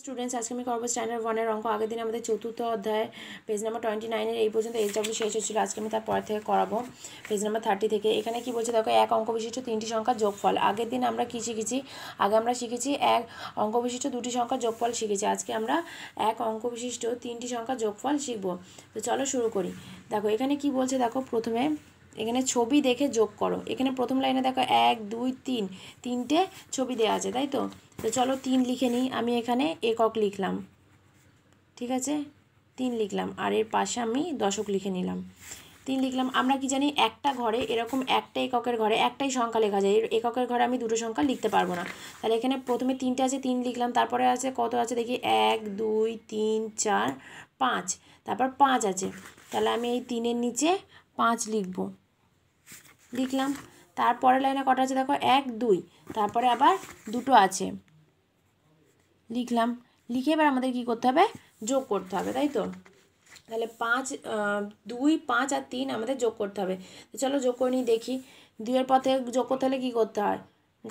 students আজকে আমি করবো স্ট্যান্ডার্ড ওয়ানের অঙ্ক আগের দিন আমাদের চতুর্থ অধ্যায় পেজ নাম্বার টোয়েন্টি নাইনের এই পর্যন্ত এইচ ডাব্লিউ শেষ হচ্ছিল আজকে আমি তারপর থেকে করাবো পেজ নাম্বার থার্টি থেকে এখানে কি বলছে দেখো এক অঙ্ক বিশিষ্ট তিনটি সংখ্যার যোগফল আগের দিন আমরা কী শিখেছি আগে আমরা শিখেছি এক অঙ্ক বিশিষ্ট দুটি সংখ্যার যোগফল শিখেছি আজকে আমরা এক অঙ্ক বিশিষ্ট তিনটি সংখ্যা যোগফল শিখবো তো চলো শুরু করি দেখো এখানে কি বলছে দেখো প্রথমে এখানে ছবি দেখে যোগ করো এখানে প্রথম লাইনে দেখো এক দুই তিন তিনটে ছবি দেওয়া আছে তাই তো তো চলো তিন লিখে নিই আমি এখানে একক লিখলাম ঠিক আছে তিন লিখলাম আর এর পাশে আমি দশক লিখে নিলাম তিন লিখলাম আমরা কি জানি একটা ঘরে এরকম একটা এককের ঘরে একটাই সংখ্যা লেখা যায় এককের ঘরে আমি দুটো সংখ্যা লিখতে পারবো না তাহলে এখানে প্রথমে তিনটে আছে তিন লিখলাম তারপরে আছে কত আছে দেখি এক দুই তিন চার পাঁচ তারপর পাঁচ আছে তাহলে আমি এই তিনের নিচে পাঁচ লিখবো লিখলাম তারপরে লাইনে কটা আছে দেখো এক দুই তারপরে আবার দুটো আছে লিখলাম লিখে এবার আমাদের কি করতে হবে যোগ করতে হবে তাই তো তাহলে পাঁচ দুই পাঁচ আর তিন আমাদের যোগ করতে হবে চলো যোগ করে নিই দেখি দুইয়ের পর থেকে যোগ করতে হলে কী করতে হয়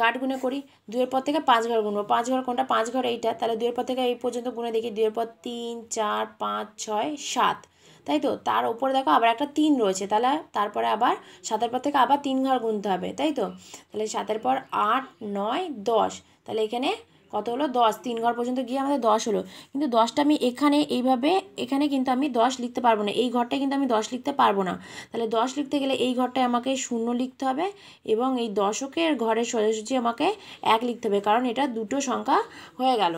গাট গুনে করি দুইয়ের পর থেকে পাঁচ ঘর গুনবো পাঁচ ঘর কোনটা পাঁচ ঘর এইটা তাহলে দুইয়ের পর থেকে এই পর্যন্ত গুনে দেখি দুইয়ের পর তিন চার পাঁচ ছয় সাত তাই তো তার ওপরে দেখো আবার একটা তিন রয়েছে তাহলে তারপরে আবার সাতের পর থেকে আবার তিন ঘর গুনতে হবে তাই তো তাহলে সাতের পর আট নয় দশ তাহলে এখানে কত হলো দশ তিন ঘর পর্যন্ত গিয়ে আমাদের দশ হলো কিন্তু দশটা আমি এখানে এইভাবে এখানে কিন্তু আমি দশ লিখতে পারবো না এই ঘরটায় কিন্তু আমি দশ লিখতে পারবো না তাহলে দশ লিখতে গেলে এই ঘরটায় আমাকে শূন্য লিখতে হবে এবং এই দশকের ঘরের সোজাসুজি আমাকে এক লিখতে হবে কারণ এটা দুটো সংখ্যা হয়ে গেল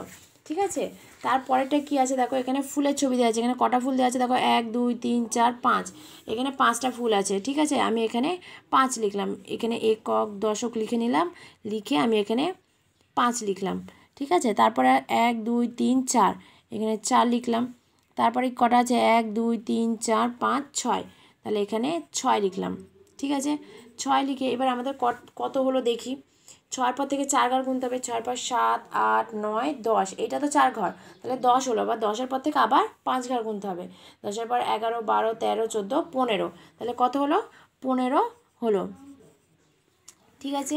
ঠিক আছে তারপরেটা কি আছে দেখো এখানে ফুলের ছবি দেওয়া আছে এখানে কটা ফুল দেওয়া আছে দেখো এক দুই তিন চার পাঁচ এখানে পাঁচটা ফুল আছে ঠিক আছে আমি এখানে পাঁচ লিখলাম এখানে একক দশক লিখে নিলাম লিখে আমি এখানে পাঁচ লিখলাম ঠিক আছে তারপরে এক দুই তিন চার এখানে চার লিখলাম তারপরে কটা আছে এক দুই তিন চার পাঁচ ছয় তাহলে এখানে ছয় লিখলাম ঠিক আছে ছয় লিখে এবার আমাদের কত হলো দেখি ছয়ের পর থেকে চার ঘর গুনতে হবে ছয় পর সাত আট নয় দশ এটা তো চার ঘর তাহলে দশ হলো আবার দশের পর থেকে আবার পাঁচ ঘর গুনতে হবে দশের পর এগারো বারো তেরো চোদ্দো পনেরো তাহলে কত হলো পনেরো হলো ঠিক আছে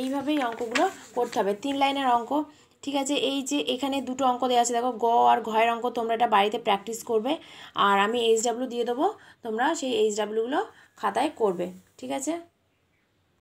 এইভাবেই অঙ্কগুলো করতে হবে তিন লাইনের অঙ্ক ঠিক আছে এই যে এখানে দুটো অঙ্ক দেওয়া আছে দেখো গ আর ঘয়ের অঙ্ক তোমরা এটা বাড়িতে প্র্যাকটিস করবে আর আমি এইচ ডাব্লিউ দিয়ে দেবো তোমরা সেই এইচ ডাব্লিউগুলো খাতায় করবে ঠিক আছে